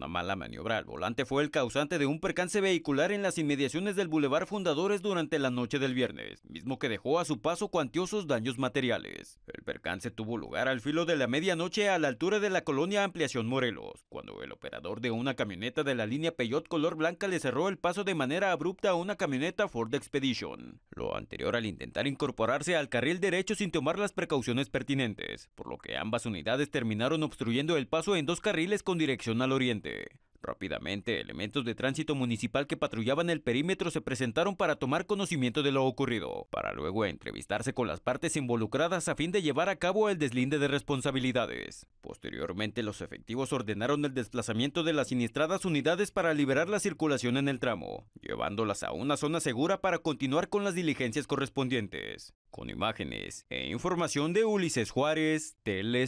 Una mala maniobra al volante fue el causante de un percance vehicular en las inmediaciones del Boulevard Fundadores durante la noche del viernes, mismo que dejó a su paso cuantiosos daños materiales. El percance tuvo lugar al filo de la medianoche a la altura de la colonia Ampliación Morelos, cuando el operador de una camioneta de la línea Peyot color blanca le cerró el paso de manera abrupta a una camioneta Ford Expedition. Lo anterior al intentar incorporarse al carril derecho sin tomar las precauciones pertinentes, por lo que ambas unidades terminaron obstruyendo el paso en dos carriles con dirección al oriente. Rápidamente, elementos de tránsito municipal que patrullaban el perímetro se presentaron para tomar conocimiento de lo ocurrido, para luego entrevistarse con las partes involucradas a fin de llevar a cabo el deslinde de responsabilidades. Posteriormente, los efectivos ordenaron el desplazamiento de las siniestradas unidades para liberar la circulación en el tramo, llevándolas a una zona segura para continuar con las diligencias correspondientes. Con imágenes e información de Ulises Juárez, Tele